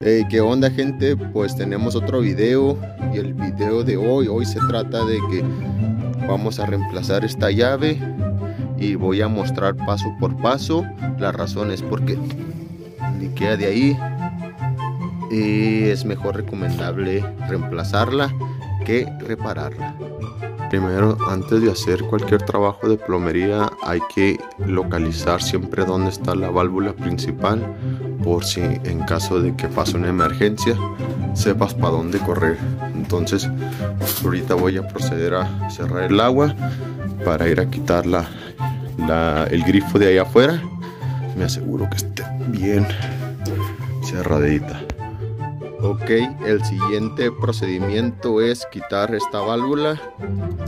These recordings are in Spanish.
Hey, ¿Qué onda gente? Pues tenemos otro video y el video de hoy, hoy se trata de que vamos a reemplazar esta llave y voy a mostrar paso por paso las razones porque ni queda de ahí y es mejor recomendable reemplazarla que repararla. Primero, antes de hacer cualquier trabajo de plomería hay que localizar siempre dónde está la válvula principal por si en caso de que pase una emergencia sepas para dónde correr. Entonces ahorita voy a proceder a cerrar el agua para ir a quitar el grifo de ahí afuera. Me aseguro que esté bien cerradita. Ok, el siguiente procedimiento es quitar esta válvula,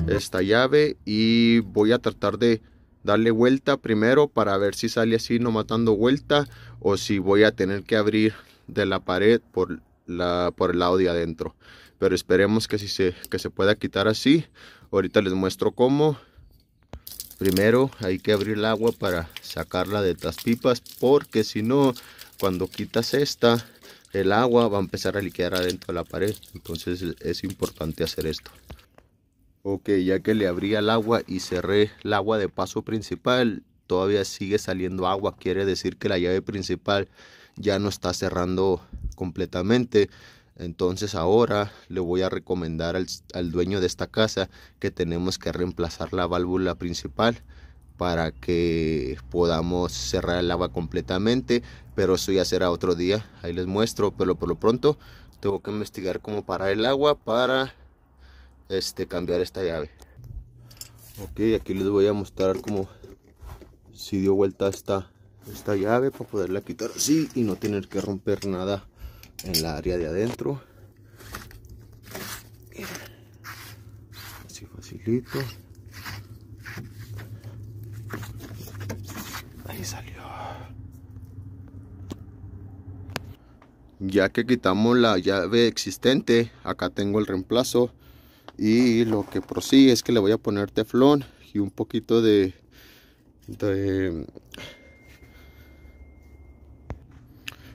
esta llave y voy a tratar de darle vuelta primero para ver si sale así no matando vuelta o si voy a tener que abrir de la pared por, la, por el lado de adentro. Pero esperemos que, si se, que se pueda quitar así. Ahorita les muestro cómo. Primero hay que abrir el agua para sacarla de estas pipas porque si no, cuando quitas esta el agua va a empezar a liquear adentro de la pared. Entonces es importante hacer esto. Ok, ya que le abrí el agua y cerré el agua de paso principal, todavía sigue saliendo agua. Quiere decir que la llave principal ya no está cerrando completamente. Entonces ahora le voy a recomendar al dueño de esta casa que tenemos que reemplazar la válvula principal para que podamos cerrar el agua completamente pero eso ya será otro día ahí les muestro pero por lo pronto tengo que investigar cómo parar el agua para este cambiar esta llave ok aquí les voy a mostrar cómo si dio vuelta esta esta llave para poderla quitar así y no tener que romper nada en la área de adentro así facilito salió. Ya que quitamos la llave existente, acá tengo el reemplazo. Y lo que prosigue es que le voy a poner teflón y un poquito de...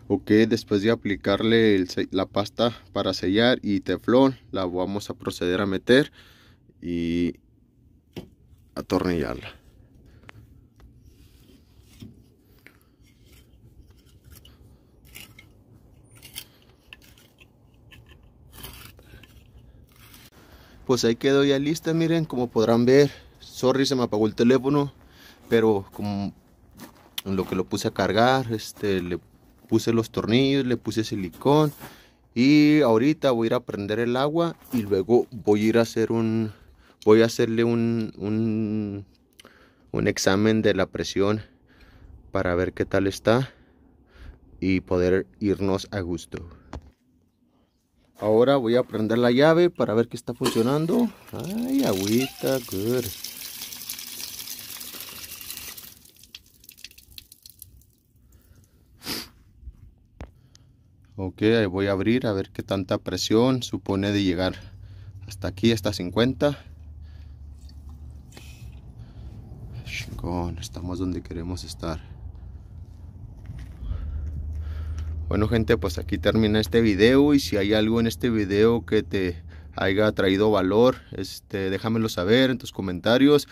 ok después de aplicarle la pasta para sellar y teflón la vamos a proceder a meter y atornillarla pues ahí quedó ya lista, miren, como podrán ver. Sorry, se me apagó el teléfono, pero como lo que lo puse a cargar, este, le puse los tornillos, le puse silicón. Y ahorita voy a ir a prender el agua y luego voy a ir a hacer un, voy a hacerle un, un, un examen de la presión para ver qué tal está y poder irnos a gusto. Ahora voy a prender la llave para ver que está funcionando. Ay, agüita, good. Ok, voy a abrir a ver qué tanta presión supone de llegar hasta aquí, hasta 50. Chingón, estamos donde queremos estar. Bueno gente, pues aquí termina este video y si hay algo en este video que te haya traído valor, este, déjamelo saber en tus comentarios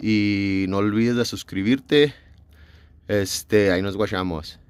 y no olvides de suscribirte. Este, ahí nos guachamos.